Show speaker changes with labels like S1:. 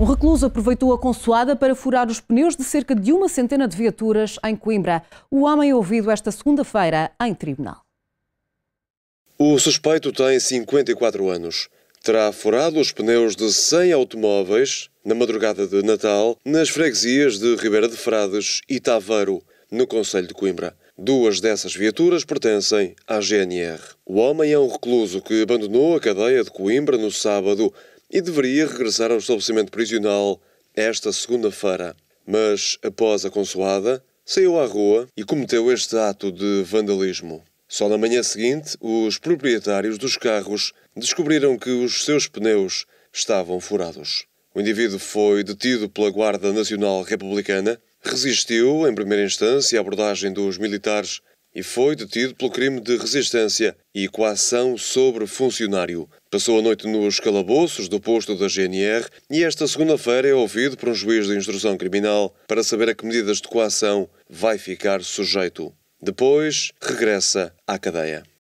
S1: Um recluso aproveitou a consoada para furar os pneus de cerca de uma centena de viaturas em Coimbra. O homem é ouvido esta segunda-feira em tribunal.
S2: O suspeito tem 54 anos. Terá furado os pneus de 100 automóveis na madrugada de Natal nas freguesias de Ribeira de Frades e Taveiro, no Conselho de Coimbra. Duas dessas viaturas pertencem à GNR. O homem é um recluso que abandonou a cadeia de Coimbra no sábado e deveria regressar ao estabelecimento prisional esta segunda-feira. Mas, após a consoada, saiu à rua e cometeu este ato de vandalismo. Só na manhã seguinte, os proprietários dos carros descobriram que os seus pneus estavam furados. O indivíduo foi detido pela Guarda Nacional Republicana, resistiu, em primeira instância, à abordagem dos militares e foi detido pelo crime de resistência e coação sobre funcionário. Passou a noite nos calabouços do posto da GNR e esta segunda-feira é ouvido por um juiz de instrução criminal para saber a que medidas de coação vai ficar sujeito. Depois regressa à cadeia.